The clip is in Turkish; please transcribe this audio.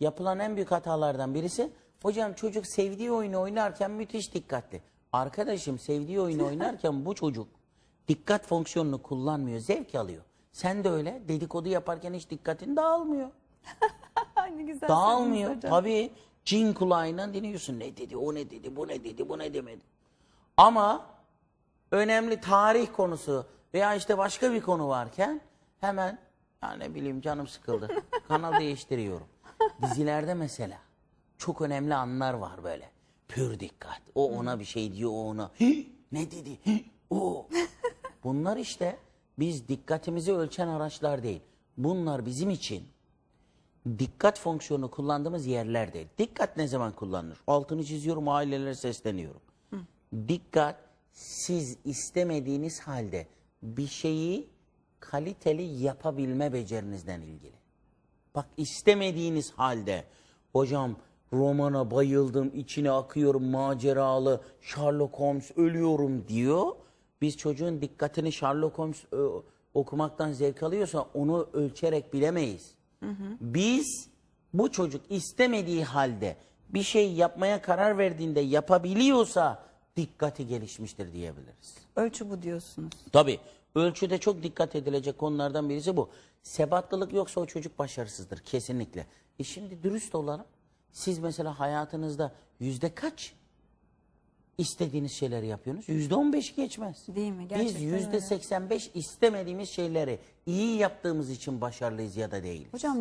yapılan en büyük hatalardan birisi hocam çocuk sevdiği oyunu oynarken müthiş dikkatli. Arkadaşım sevdiği oyunu oynarken bu çocuk dikkat fonksiyonunu kullanmıyor, zevk alıyor. Sen de öyle dedikodu yaparken hiç dikkatin dağılmıyor. ne güzel. Dağılmıyor. Tabii cin kulağıyla dinliyorsun. Ne dedi, o ne dedi, bu ne dedi, bu ne demedi. Ama önemli tarih konusu veya işte başka bir konu varken hemen ya ne bileyim canım sıkıldı. Kanal değiştiriyorum dizilerde mesela çok önemli anlar var böyle. Pür dikkat. O ona bir şey diyor, o ona. "Hi, ne dedi? Hi, o. Bunlar işte biz dikkatimizi ölçen araçlar değil. Bunlar bizim için dikkat fonksiyonu kullandığımız yerler değil. Dikkat ne zaman kullanılır? Altını çiziyorum, ailelere sesleniyorum. Dikkat siz istemediğiniz halde bir şeyi kaliteli yapabilme becerinizden ilgili. Bak istemediğiniz halde hocam romana bayıldım, içine akıyorum, maceralı, Sherlock Holmes ölüyorum diyor. Biz çocuğun dikkatini Sherlock Holmes e, okumaktan zevk alıyorsa onu ölçerek bilemeyiz. Hı hı. Biz bu çocuk istemediği halde bir şey yapmaya karar verdiğinde yapabiliyorsa dikkati gelişmiştir diyebiliriz. Ölçü bu diyorsunuz. Tabii. Ölçüde çok dikkat edilecek konulardan birisi bu. Sebatlılık yoksa o çocuk başarısızdır kesinlikle. E şimdi dürüst olalım. Siz mesela hayatınızda yüzde kaç istediğiniz şeyleri yapıyorsunuz? Yüzde on beşi geçmez. Değil mi? Gerçekten Biz yüzde seksen beş istemediğimiz şeyleri iyi yaptığımız için başarılıyız ya da değiliz. Hocam